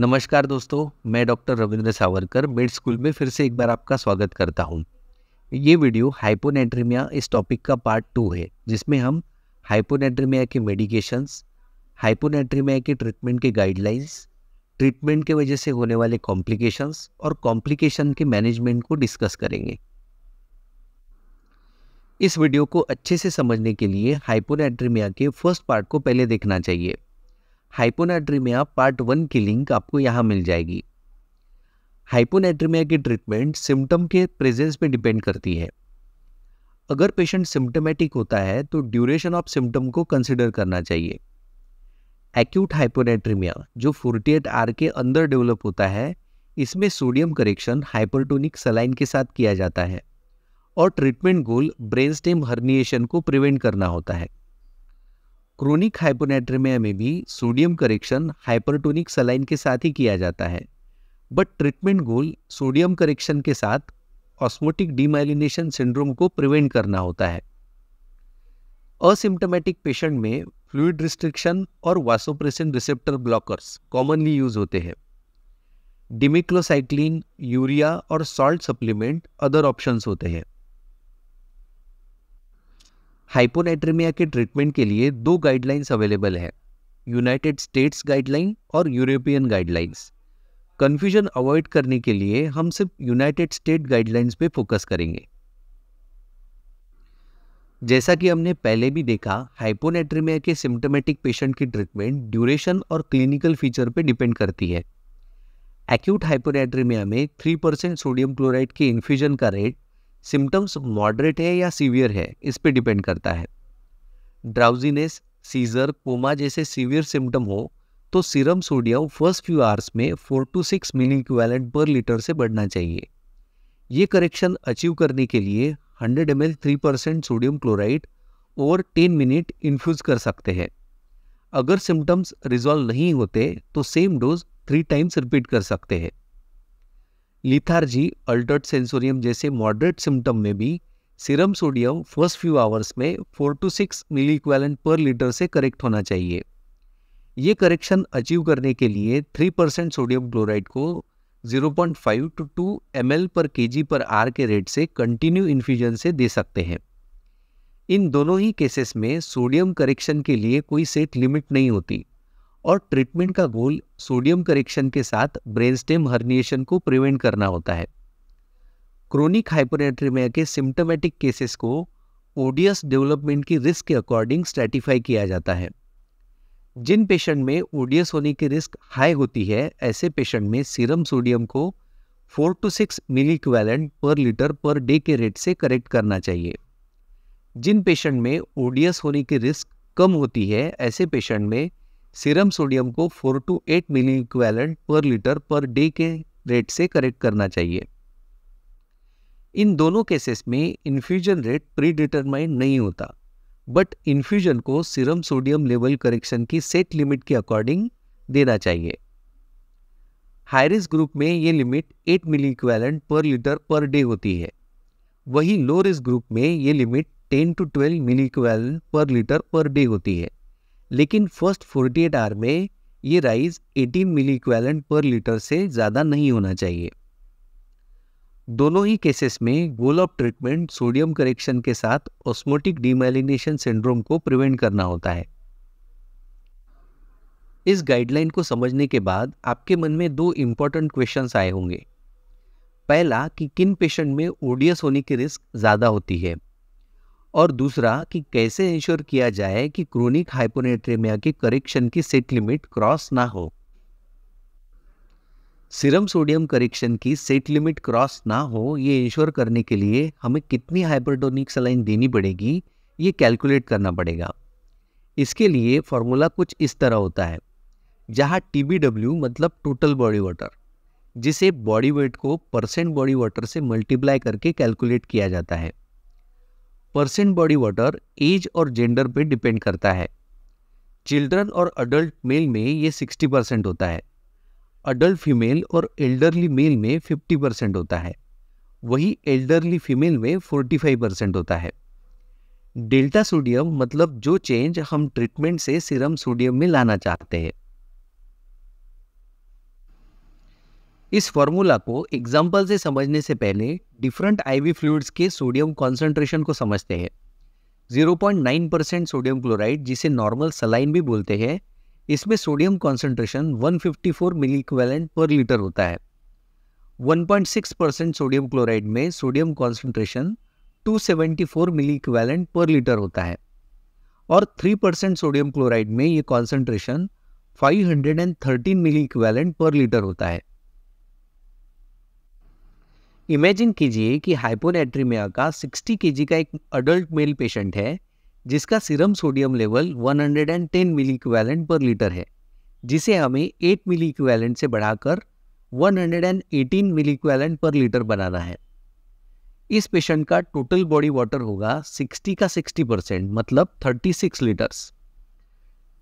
नमस्कार दोस्तों मैं doctor Ravindra Savarkar med school में फिर से एक बार आपका स्वागत करता हूँ ये वीडियो हाइपोनेट्रीमिया इस टॉपिक का पार्ट टू है जिसमें हम हाइपोनेट्रीमिया के मेडिकेशंस हाइपोनेट्रीमिया के ट्रीटमेंट के गाइडलाइंस ट्रीटमेंट के वजह से होने वाले कॉम्प्लिकेशंस और कॉम्प्लिकेशन के मैनेजमेंट को डिस्कस करेंगे इस वीडियो को अच्छे से समझने के लिए हाइपोनेट्रीमिया के फर्स्ट पार्ट को पहले देखना चाहिए हाइपोनाट्रीमिया पार्ट वन की लिंक आपको यहाँ मिल जाएगी हाइपोनाइड्रीमिया की ट्रीटमेंट सिम्टम के प्रेजेंस पे डिपेंड करती है अगर पेशेंट सिम्टोमेटिक होता है तो ड्यूरेशन ऑफ सिम्टम को कंसिडर करना चाहिए एक्यूट हाइपोनाइड्रीमिया जो फोर्टी एट आर के अंदर डेवलप होता है इसमें सोडियम करेक्शन हाइपरटोनिक सलाइन के साथ किया जाता है और treatment goal brain stem herniation को प्रिवेंट करना होता है क्रोनिक हाइपोनेट्रेमिया में भी सोडियम करेक्शन हाइपरटोनिक सलाइन के साथ ही किया जाता है but treatment goal sodium correction के साथ ऑस्मोटिक डिमाइलिनेशन सिंड्रोम को प्रिवेंट करना होता है असिम्टोमेटिक पेशेंट में फ्लूड रिस्ट्रिक्शन और vasopressin receptor blockers commonly use होते हैं डिमिक्लोसाइक्लिन यूरिया और सॉल्ट सप्लीमेंट अदर ऑप्शंस होते हैं हाइपोनाइट्रीमिया के ट्रीटमेंट के लिए दो गाइडलाइंस अवेलेबल है यूनाइटेड स्टेट्स गाइडलाइन और यूरोपियन गाइडलाइंस कन्फ्यूजन अवॉइड करने के लिए हम सिर्फ यूनाइटेड स्टेट गाइडलाइंस पे फोकस करेंगे जैसा कि हमने पहले भी देखा हाइपोनेट्रीमिया के सिम्टोमेटिक पेशेंट की ट्रीटमेंट ड्यूरेशन और क्लिनिकल फीचर पर डिपेंड करती है एक्यूट हाइपोनेट्रीमिया में 3 परसेंट सोडियम क्लोराइड के इन्फ्यूजन का रेट सिम्टम्स मॉडरेट है या सीवियर है इस पर डिपेंड करता है ड्राउजीनेस सीजर कोमा जैसे सीवियर सिम्टम हो तो serum sodium first few hours में four to six milliequivalent per litre से बढ़ना चाहिए ये करेक्शन अचीव करने के लिए 100 M L three percent sodium chloride और 10 मिनट इन्फ्यूज़ कर सकते हैं अगर सिम्टम्स रिजॉल्व नहीं होते तो same dose three times repeat कर सकते हैं लिथार्जी अल्टर्ट सेंसोरियम जैसे मॉडरेट सिम्टम में भी serum sodium first few hours में four to six milli per litre से करेक्ट होना चाहिए ये करेक्शन अचीव करने के लिए थ्री परसेंट सोडियम क्लोराइड को zero point five to two M L per K जी पर आर के रेट से कंटिन्यू इन्फ्यूजन से दे सकते हैं इन दोनों ही केसेस में सोडियम करेक्शन के लिए कोई सेट लिमिट नहीं होती और ट्रीटमेंट का गोल सोडियम करेक्शन के साथ ब्रेन स्टेम हर्निएशन को प्रिवेंट करना होता है क्रोनिक हाइपोनेट्रीमिया के सिम्टोमेटिक केसेस को ओडियस डेवलपमेंट की रिस्क के अकॉर्डिंग स्ट्रेटिफाई किया जाता है जिन पेशेंट में ओडियस होने की रिस्क हाई होती है ऐसे पेशेंट में सीरम सोडियम को four to six milliequivalent per litre per day के रेट से करेक्ट करना चाहिए जिन पेशेंट में ओडियस होने की रिस्क कम होती है ऐसे पेशेंट में सीरम सोडियम को 4 to 8 milliequivalent per litre per day के रेट से करेक्ट करना चाहिए इन दोनों केसेस में इन्फ्यूजन रेट प्री डिटरमाइन नहीं होता बट इन्फ्यूजन को सीरम सोडियम लेवल करेक्शन की सेट लिमिट के अकॉर्डिंग देना चाहिए हाई रिस्क ग्रुप में ये limit 8 milliequivalent per litre per day होती है वहीं लो रिस्क ग्रुप में ये limit 10 to 12 milliequivalent per litre per day होती है लेकिन फर्स्ट 48 आवर में ये rise 18 milliequivalent per litre से ज़्यादा नहीं होना चाहिए दोनों ही केसेस में goal of treatment sodium correction के साथ ऑस्मोटिक डिमेलिनेशन सिंड्रोम को प्रिवेंट करना होता है इस गाइडलाइन को समझने के बाद आपके मन में दो इम्पॉर्टेंट क्वेश्चन आए होंगे पहला कि किन पेशेंट में ओडियस होने की रिस्क ज़्यादा होती है और दूसरा कि कैसे इंश्योर किया जाए कि क्रोनिक हाइपोनेट्रेमिया की करेक्शन की सेट लिमिट क्रॉस ना हो सीरम सोडियम करेक्शन की सेट लिमिट क्रॉस ना हो ये इंश्योर करने के लिए हमें कितनी हाइपरटोनिक सलाइन देनी पड़ेगी ये कैलकुलेट करना पड़ेगा इसके लिए फॉर्मूला कुछ इस तरह होता है जहाँ टी मतलब टोटल बॉडी वाटर जिसे बॉडी वेट को परसेंट बॉडी वाटर से मल्टीप्लाई करके कैलकुलेट किया जाता है परसेंट बॉडी वाटर एज और जेंडर पे डिपेंड करता है चिल्ड्रन और अडल्ट मेल में ये 60 परसेंट होता है अडल्ट फीमेल और एल्डरली मेल में 50 परसेंट होता है वही एल्डरली फीमेल में 45 परसेंट होता है डेल्टा सोडियम मतलब जो चेंज हम ट्रीटमेंट से सीरम सोडियम में लाना चाहते हैं इस फॉर्मूला को एग्जाम्पल से समझने से पहले डिफरेंट आईवी फ्लूड्स के सोडियम कॉन्सेंट्रेशन को समझते हैं 0.9 परसेंट सोडियम क्लोराइड जिसे नॉर्मल सलाइन भी बोलते हैं इसमें सोडियम कॉन्सेंट्रेशन 154 मिली पर लीटर होता है 1.6 परसेंट सोडियम क्लोराइड में sodium concentration 274 milliequivalent per litre होता है और 3 परसेंट सोडियम क्लोराइड में ये concentration 513 milliequivalent per litre होता है इमेजिन कीजिए कि हाइपोनेट्रीमिया का 60 के का एक अडल्ट मेल पेशेंट है जिसका serum sodium level 110 milliequivalent per litre है जिसे हमें 8 मिली इक्वेलेंट से बढ़ाकर 118 मिली इक्वेलेंट पर लीटर बनाना है इस पेशेंट का टोटल बॉडी वाटर होगा 60 का 60 परसेंट मतलब 36 लीटर्स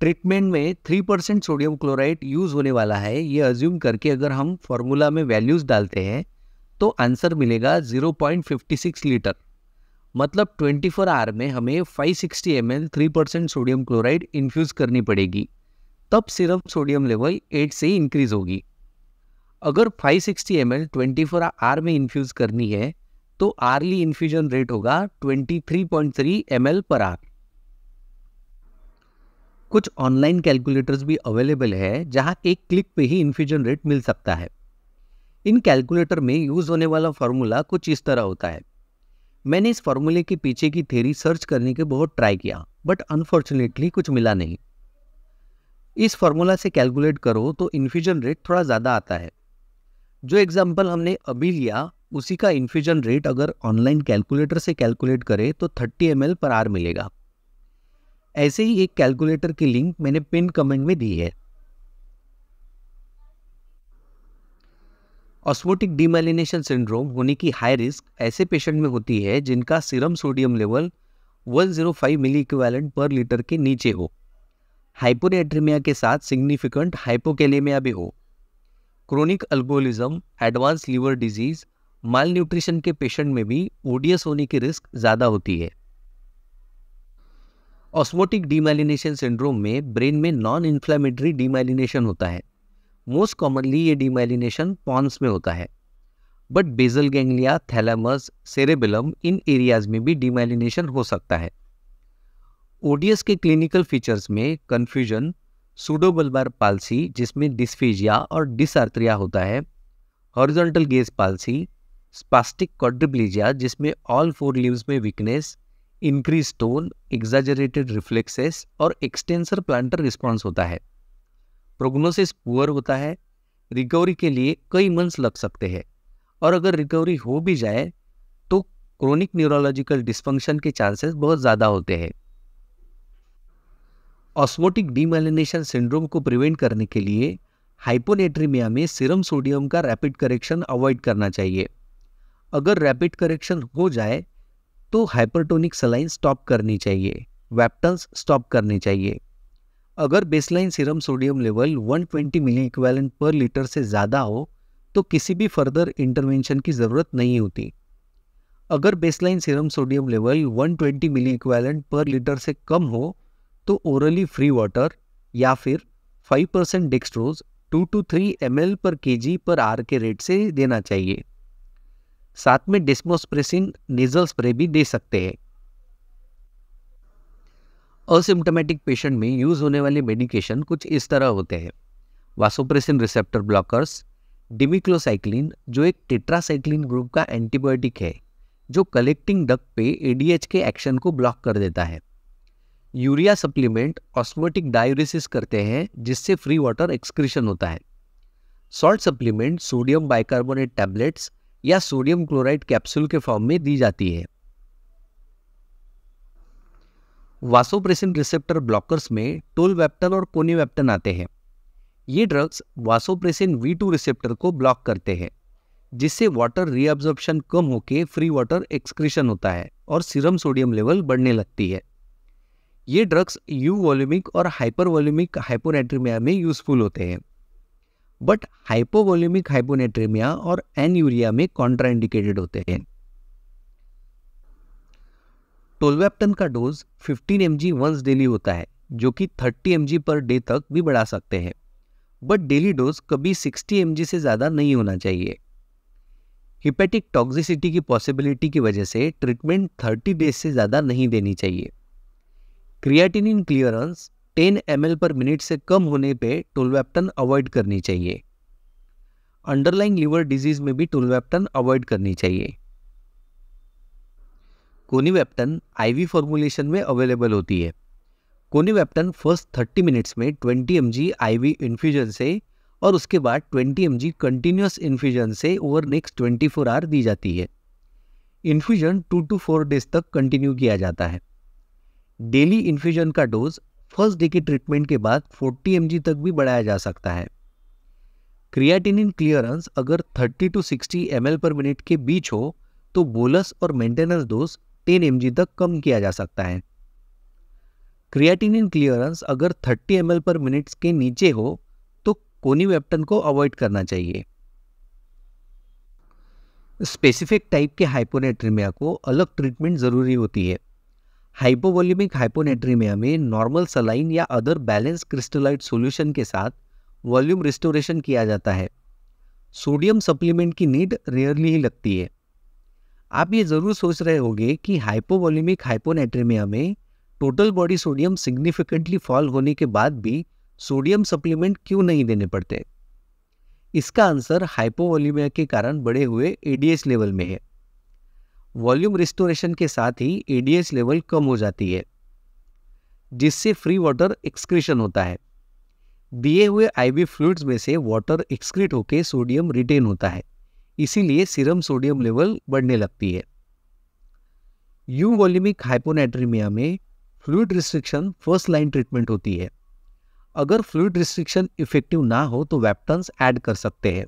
ट्रीटमेंट में 3 परसेंट सोडियम क्लोराइड यूज़ होने वाला है ये अज्यूम करके अगर हम फॉर्मूला में वैल्यूज़ डालते हैं तो आंसर मिलेगा 0.56 लीटर मतलब 24 फोर आवर में हमें 560 sixty M L three percent sodium chloride infuse करनी पड़ेगी तब सिर्फ सोडियम लेवल 8 से इंक्रीज़ होगी अगर 560 sixty M L twenty four में इन्फ्यूज़ करनी है तो आरली इन्फ्यूजन रेट होगा 23.3 एल पर आर कुछ ऑनलाइन कैलकुलेटर्स भी अवेलेबल है जहां एक क्लिक पे ही इन्फ्यूजन रेट मिल सकता है इन कैलकुलेटर में यूज़ होने वाला फार्मूला कुछ इस तरह होता है मैंने इस फार्मूले के पीछे की थेरी सर्च करने के बहुत ट्राई किया बट अनफॉर्चुनेटली कुछ मिला नहीं इस फार्मूला से कैलकुलेट करो तो इन्फ्यूजन रेट थोड़ा ज़्यादा आता है जो एग्जाम्पल हमने अभी लिया उसी का इन्फ्यूजन रेट अगर ऑनलाइन कैलकुलेटर से कैलकुलेट करें तो 30 एम पर आर मिलेगा ऐसे ही एक कैलकुलेटर की लिंक मैंने पिन कमेंट में दी है ऑस्मोटिक डीमेलिनेशन सिंड्रोम होने की हाई रिस्क ऐसे पेशेंट में होती है जिनका serum sodium level 105 milliequivalent per litre के नीचे हो हाइपोनेट्रीमिया के साथ सिग्निफिकेंट हाइपोकेलेमिया भी हो chronic alcoholism advance liver disease malnutrition के पेशेंट में भी ओडियस होने की रिस्क ज़्यादा होती है ऑस्मोटिक डिमेलिनेशन सिंड्रोम में ब्रेन में नॉन इन्फ्लामेटरी डीमाइलिनेशन होता है मोस्ट कॉमनली ये डिमेलिनेशन पॉन्स में होता है but basal ganglia thalamus cerebellum इन एरियाज में भी डिमेलिनेशन हो सकता है ओडीएस के क्लिनिकल फीचर्स में कन्फ्यूजन सूडोबल्बार पालसी जिसमें डिस्फीजिया और डिसआर्थ्रिया होता है horizontal gaze palsy spastic quadriplegia जिसमें ऑल फोर लीव्स में weakness increase tone exaggerated reflexes और एक्सटेंसर प्लांटर रिस्पॉन्स होता है प्रोग्नोसिस पुअर होता है रिकवरी के लिए कई मंथ्स लग सकते हैं और अगर रिकवरी हो भी जाए तो क्रोनिक न्यूरोलॉजिकल डिस्फंक्शन के चांसेस बहुत ज़्यादा होते हैं ऑस्मोटिक डीमेलिनेशन सिंड्रोम को प्रिवेंट करने के लिए हाइपोनेट्रीमिया में सीरम सोडियम का रैपिड करेक्शन अवॉइड करना चाहिए अगर रैपिड करेक्शन हो जाए तो हाइपरटोनिक सलाइन स्टॉप करनी चाहिए वेप्टन्स स्टॉप करनी चाहिए अगर baseline serum sodium level 120 milliequivalent per litre से ज़्यादा हो तो किसी भी फर्दर इंटरवेंशन की ज़रूरत नहीं होती अगर baseline serum sodium level 120 milliequivalent per litre से कम हो तो ओरली फ्री वाटर या फिर 5% percent dextrose two to three M per K पर आर के रेट से देना चाहिए साथ में डिस्मोस्प्रेसिन नेजल स्प्रे भी दे सकते हैं असिम्टोमेटिक पेशेंट में यूज़ होने वाले मेडिकेशन कुछ इस तरह होते हैं वासोप्रेसिन रिसेप्टर ब्लॉकर्स डिमिक्लोसाइक्लिन जो एक टेट्रासाइक्लिन ग्रुप का एंटीबायोटिक है जो कलेक्टिंग डक पे एडीएच के एक्शन को ब्लॉक कर देता है यूरिया सप्लीमेंट ऑस्मोटिक डायोरिसिस करते हैं जिससे फ्री वाटर एक्सक्रीशन होता है salt supplement sodium bicarbonate tablets या सोडियम क्लोराइड कैप्सूल के फॉर्म में दी जाती है वासोप्रेसिन रिसेप्टर ब्लॉकर्स में टोल वेप्टन और वेप्टन आते हैं ये drugs vasopressin V two receptor को ब्लॉक करते हैं जिससे वाटर रीअब्जॉर्प्शन कम होकर फ्री वाटर एक्सक्रीशन होता है और सीरम सोडियम लेवल बढ़ने लगती है ये ड्रग्स यू वॉल्यूमिक और हाइपर वॉल्यूमिक हाइपोनेट्रीमिया में यूजफुल होते हैं बट हाइपोवॉल्यूमिक हाइपोनेट्रीमिया और एन यूरिया में कॉन्ट्राइंडिकेटेड होते हैं टोलवेप्टन का dose 15 M G once daily होता है जो कि 30 एम जी पर डे तक भी बढ़ा सकते हैं बट डेली डोज कभी 60 एम जी से ज़्यादा नहीं होना चाहिए हिपेटिक टॉक्सिसिटी की पॉसिबिलिटी की वजह से ट्रीटमेंट 30 डेज से ज़्यादा नहीं देनी चाहिए creatinine clearance 10 M per minute से कम होने पे टोलवेप्टन अवॉइड करनी चाहिए अंडरलाइंग लिवर डिजीज़ में भी टोलवेप्टन अवॉइड करनी चाहिए कोनीवेप्टन आईवी फॉर्मूलेशन में अवेलेबल होती है कोनीवेप्टन फर्स्ट थर्टी मिनट्स में twenty M G IV infusion से और उसके बाद twenty M G continuous infusion से ओवर नेक्स्ट 24 आवर दी जाती है infusion two to four days तक कंटिन्यू किया जाता है डेली इन्फ्यूजन का डोज फर्स्ट डे के ट्रीटमेंट के बाद 40 एम तक भी बढ़ाया जा सकता है क्रिएटिनिन क्लियरेंस अगर 30 टू 60 एम पर मिनट के बीच हो तो बोलस और मेंटेनेंस डोज 10 एम तक कम किया जा सकता है क्रिएटिनिन क्लियरेंस अगर 30 एम पर मिनट्स के नीचे हो तो कोनीवेप्टन को अवॉइड करना चाहिए स्पेसिफिक टाइप के हाइपोनेट्रीमिया को अलग ट्रीटमेंट ज़रूरी होती है हाइपोवोल्यूमिक हाइपोनेट्रीमिया में नॉर्मल सलाइन या अदर बैलेंस क्रिस्टलाइट सॉल्यूशन के साथ वॉल्यूम रिस्टोरेशन किया जाता है सोडियम सप्लीमेंट की नीड रेयरली ही लगती है आप ये ज़रूर सोच रहे होंगे कि हाइपोवोलिमिक हाइपोनेट्रेमिया में total body sodium significantly fall होने के बाद भी सोडियम सप्लीमेंट क्यों नहीं देने पड़ते इसका आंसर हाइपोवोलीमिया के कारण बढ़े हुए एडीएस लेवल में है वॉल्यूम रिस्टोरेशन के साथ ही एडीएस लेवल कम हो जाती है जिससे फ्री वाटर एक्सक्रीशन होता है दिए हुए आईवी फ्लूड्स में से वाटर एक्सक्रीट होकर सोडियम रिटेन होता है इसीलिए सीरम सोडियम लेवल बढ़ने लगती है यू वॉल्यूमिक हाइपोनेट्रीमिया में fluid restriction first line treatment होती है अगर फ्लूड रिस्ट्रिक्शन इफेक्टिव ना हो तो वेप्टन्स ऐड कर सकते हैं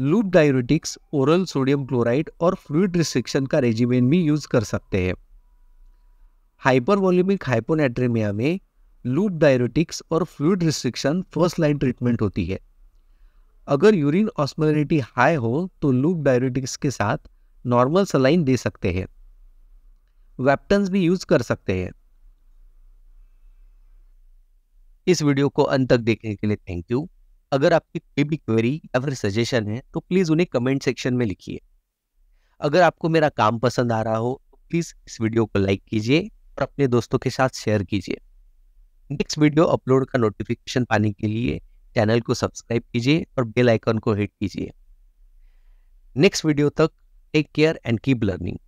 loop diuretics oral sodium chloride और फ्लूड रिस्ट्रिक्शन का रेजिमेन भी यूज कर सकते हैं हाइपर वॉल्यूमिक हाइपोनेट्रीमिया में लूप डायरेटिक्स और fluid restriction first line treatment होती है अगर यूरिन ऑस्मोलिटी हाई हो तो लूप डायरेटिक्स के साथ नॉर्मल सलाइन दे सकते हैं वेप्टन्स भी यूज कर सकते हैं इस वीडियो को अंत तक देखने के लिए थैंक यू अगर आपकी कोई भी क्वेरी या फिर सजेशन है तो प्लीज़ उन्हें कमेंट सेक्शन में लिखिए अगर आपको मेरा काम पसंद आ रहा हो तो प्लीज़ इस वीडियो को लाइक कीजिए और अपने दोस्तों के साथ शेयर कीजिए नेक्स्ट वीडियो अपलोड का नोटिफिकेशन पाने के लिए चैनल को सब्सक्राइब कीजिए और बेल आइकन को हिट कीजिए नेक्स्ट वीडियो तक take care and keep learning